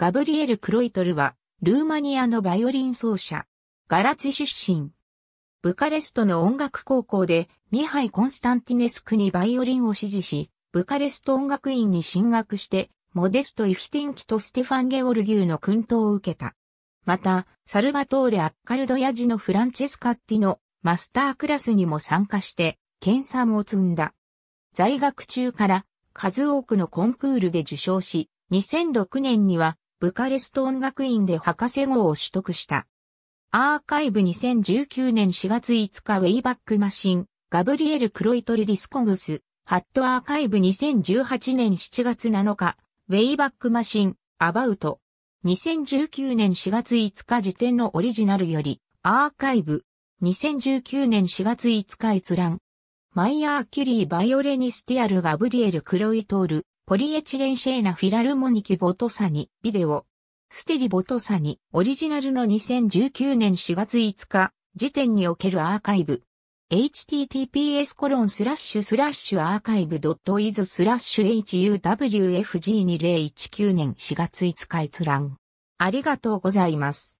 ガブリエル・クロイトルは、ルーマニアのバイオリン奏者。ガラツィ出身。ブカレストの音楽高校で、ミハイ・コンスタンティネスクにバイオリンを指示し、ブカレスト音楽院に進学して、モデスト・イフティンキとステファン・ゲオルギューの訓導を受けた。また、サルバトーレ・アッカルドヤジのフランチェスカッティのマスタークラスにも参加して、研鑽を積んだ。在学中から数多くのコンクールで受賞し、2006年にはブカレスト音楽院で博士号を取得した。アーカイブ2019年4月5日ウェイバックマシン、ガブリエル・クロイトル・ディスコグス、ハットアーカイブ2018年7月7日、ウェイバックマシン、アバウト。2019年4月5日時点のオリジナルより、アーカイブ。2019年4月5日閲覧。マイヤー・キリー・バイオレニスティアル・ガブリエル・クロイトール、ポリエチレンシェーナフィラルモニキボトサニ、ビデオ。ステリボトサニ、オリジナルの2019年4月5日、時点におけるアーカイブ。https コロンスラッシュスラッシュアーカイブドットイズスラッシュ huwfg2019 年4月5日閲覧。ありがとうございます。